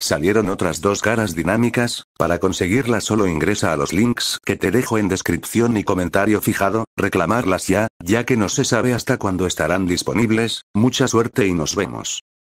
Salieron otras dos caras dinámicas, para conseguirlas solo ingresa a los links que te dejo en descripción y comentario fijado, reclamarlas ya, ya que no se sabe hasta cuándo estarán disponibles, mucha suerte y nos vemos.